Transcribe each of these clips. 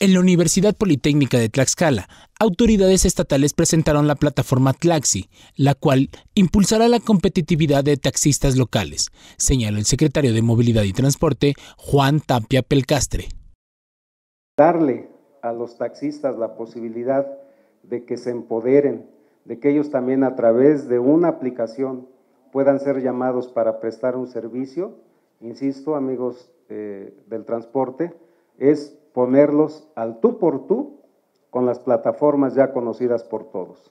En la Universidad Politécnica de Tlaxcala, autoridades estatales presentaron la plataforma Tlaxi, la cual impulsará la competitividad de taxistas locales, señaló el secretario de Movilidad y Transporte, Juan Tampia Pelcastre. Darle a los taxistas la posibilidad de que se empoderen, de que ellos también a través de una aplicación puedan ser llamados para prestar un servicio, insisto, amigos eh, del transporte, es ponerlos al tú por tú con las plataformas ya conocidas por todos.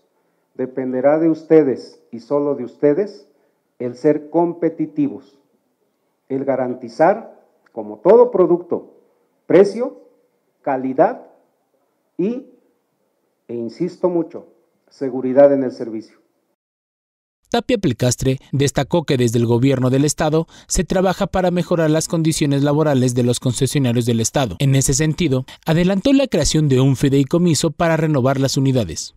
Dependerá de ustedes y solo de ustedes el ser competitivos, el garantizar, como todo producto, precio, calidad y, e insisto mucho, seguridad en el servicio. Tapia Plecastre destacó que desde el gobierno del Estado se trabaja para mejorar las condiciones laborales de los concesionarios del Estado. En ese sentido, adelantó la creación de un fideicomiso para renovar las unidades.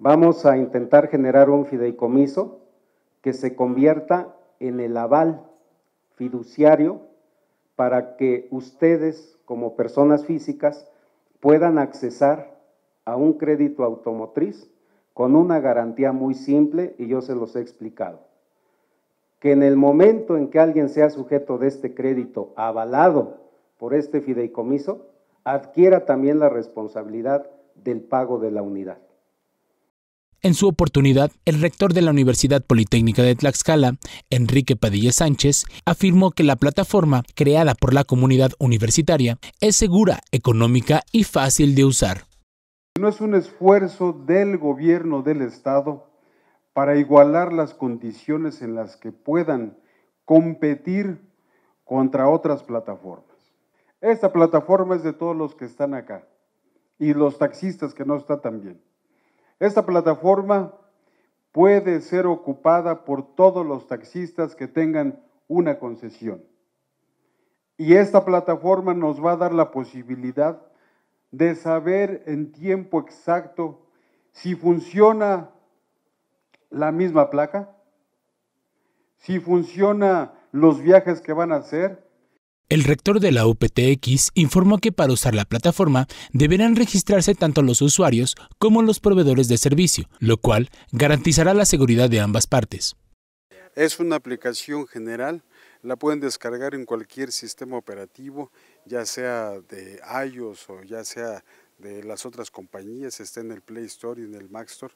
Vamos a intentar generar un fideicomiso que se convierta en el aval fiduciario para que ustedes como personas físicas puedan accesar a un crédito automotriz con una garantía muy simple y yo se los he explicado. Que en el momento en que alguien sea sujeto de este crédito avalado por este fideicomiso, adquiera también la responsabilidad del pago de la unidad. En su oportunidad, el rector de la Universidad Politécnica de Tlaxcala, Enrique Padilla Sánchez, afirmó que la plataforma creada por la comunidad universitaria es segura, económica y fácil de usar. No es un esfuerzo del gobierno del Estado para igualar las condiciones en las que puedan competir contra otras plataformas. Esta plataforma es de todos los que están acá y los taxistas que no están también. Esta plataforma puede ser ocupada por todos los taxistas que tengan una concesión. Y esta plataforma nos va a dar la posibilidad de saber en tiempo exacto si funciona la misma placa, si funcionan los viajes que van a hacer. El rector de la UPTX informó que para usar la plataforma deberán registrarse tanto los usuarios como los proveedores de servicio, lo cual garantizará la seguridad de ambas partes. Es una aplicación general, la pueden descargar en cualquier sistema operativo, ya sea de iOS o ya sea de las otras compañías, está en el Play Store y en el Mac Store.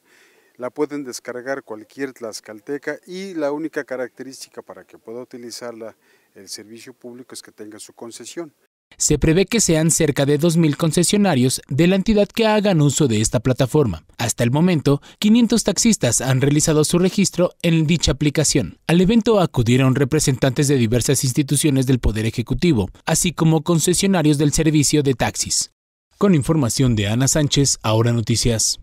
La pueden descargar cualquier tlaxcalteca y la única característica para que pueda utilizarla el servicio público es que tenga su concesión se prevé que sean cerca de 2.000 concesionarios de la entidad que hagan uso de esta plataforma. Hasta el momento, 500 taxistas han realizado su registro en dicha aplicación. Al evento acudieron representantes de diversas instituciones del Poder Ejecutivo, así como concesionarios del servicio de taxis. Con información de Ana Sánchez, ahora noticias.